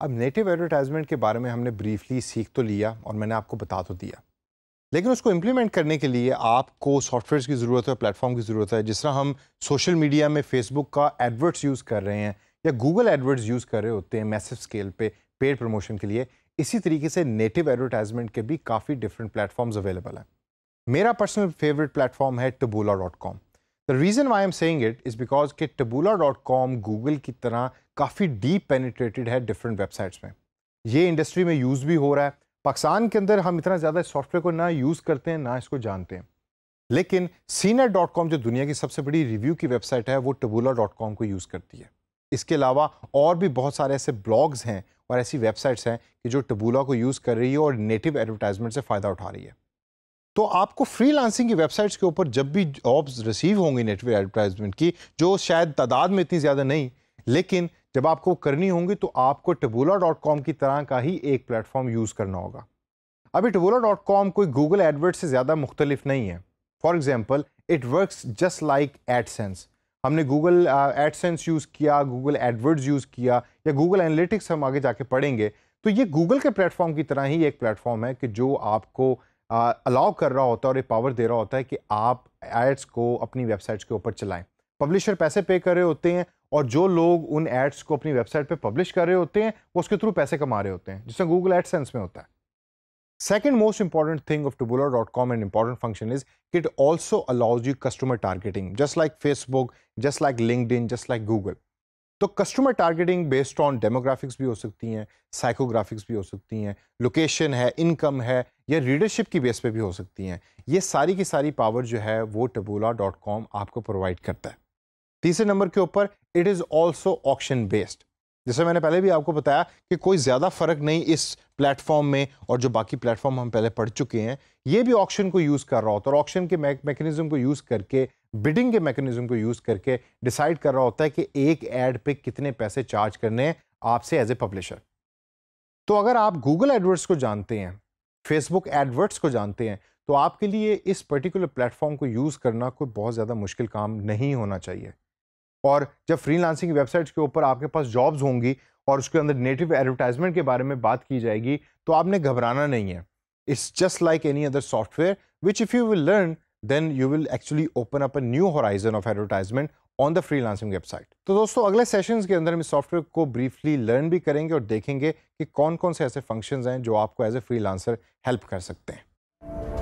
अब native advertisement के बारे में हमने ब्रीफली सीख तो लिया और मैंने आपको बता तो दिया लेकिन उसको इम्प्लीमेंट करने के लिए आपको सॉफ्टवेयर की ज़रूरत है प्लेटफॉर्म की ज़रूरत है जिस तरह हम सोशल मीडिया में फेसबुक का एडवर्ट्स यूज़ कर रहे हैं या गूगल एडवर्ट्स यूज़ कर रहे होते हैं मैसिव स्केल पे पेड प्रमोशन के लिए इसी तरीके से नेटिव एडवर्टाइजमेंट के भी काफ़ी डिफरेंट प्लेटफॉर्म्स अवेलेबल हैं मेरा पर्सनल फेवरेट प्लेटफॉर्म है Taboola the reason why am saying it is because के टबूला डॉट कॉम गूगल की तरह काफ़ी डीप पेनिट्रेटेड है डिफरेंट वेबसाइट्स में ये इंडस्ट्री में यूज़ भी हो रहा है पाकिस्तान के अंदर हम इतना ज़्यादा सॉफ्टवेयर को ना यूज़ करते हैं ना इसको जानते हैं लेकिन सीनेट डॉट कॉम जो दुनिया की सबसे बड़ी रिव्यू की वेबसाइट है वो टबूला डॉट कॉम को यूज़ करती है इसके अलावा और भी बहुत सारे ऐसे ब्लॉग्स हैं और ऐसी वेबसाइट्स हैं कि जो टबूला को यूज़ कर रही है और नेटिव एडवर्टाइजमेंट से फ़ायदा उठा रही है तो आपको फ्रीलांसिंग की वेबसाइट्स के ऊपर जब भी जॉब्स रिसीव होंगी नेटवर्क एडवर्टाइजमेंट की जो शायद तादाद में इतनी ज़्यादा नहीं लेकिन जब आपको करनी होंगी तो आपको टिबोला डॉट कॉम की तरह का ही एक प्लेटफॉर्म यूज़ करना होगा अभी टिबोला डॉट कॉम कोई गूगल एडवर्ट से ज़्यादा मुख्तलिफ नहीं है for example it works just like AdSense हमने गूगल एडसेंस यूज़ किया गूगल एडवर्ड्स यूज़ किया या गूगल एनालिटिक्स हम आगे जाके पढ़ेंगे तो ये गूगल के प्लेटफॉर्म की तरह ही एक प्लेटफॉर्म है कि जो आपको अलाउ कर रहा होता है और ये पावर दे रहा होता है कि आप एड्स को अपनी वेबसाइट्स के ऊपर चलाएं पब्लिशर पैसे पे कर रहे होते हैं और जो लोग उन एड्स को अपनी वेबसाइट पे पब्लिश कर रहे होते हैं वो उसके थ्रू पैसे कमा रहे होते हैं जिससे गूगल एड सेंस में होता है second most important thing of Taboola dot com and important function is it also allows you customer targeting just like Facebook just like linked just like Google तो customer targeting based on demographics भी हो सकती हैं psychographics भी हो सकती हैं location है इनकम है या रीडरशिप की बेस पे भी हो सकती हैं ये सारी की सारी पावर जो है वो टबोला डॉट कॉम आपको प्रोवाइड करता है तीसरे नंबर के ऊपर it is also option based जैसे मैंने पहले भी आपको बताया कि कोई ज़्यादा फ़र्क नहीं इस प्लेटफॉर्म में और जो बाकी प्लेटफॉर्म हम पहले पढ़ चुके हैं ये भी ऑप्शन को यूज़ कर रहा होता है और ऑप्शन के मैकेनिज्म को यूज़ करके बिडिंग के मैकेनिज्म को यूज़ करके डिसाइड कर रहा होता है कि एक एड पे कितने पैसे चार्ज करने हैं आपसे एज ए पब्लिशर तो अगर आप गूगल एडवर्ट्स को जानते हैं फेसबुक एडवर्ट्स को जानते हैं तो आपके लिए इस पर्टिकुलर प्लेटफॉर्म को यूज़ करना कोई बहुत ज़्यादा मुश्किल काम नहीं होना चाहिए और जब फ्रीलांसिंग वेबसाइट्स के ऊपर आपके पास जॉब्स होंगी और उसके अंदर नेटिव एडवर्टाइजमेंट के बारे में बात की जाएगी तो आपने घबराना नहीं है it's just like any other software which if you will learn then you will actually open up a new horizon of advertisement on the freelancing website तो दोस्तों अगले सेशंस के अंदर हम इस सॉफ्टवेयर को ब्रीफली लर्न भी करेंगे और देखेंगे कि कौन कौन से ऐसे फंक्शंस हैं जो आपको एज ए फ्रीलांसर हेल्प कर सकते हैं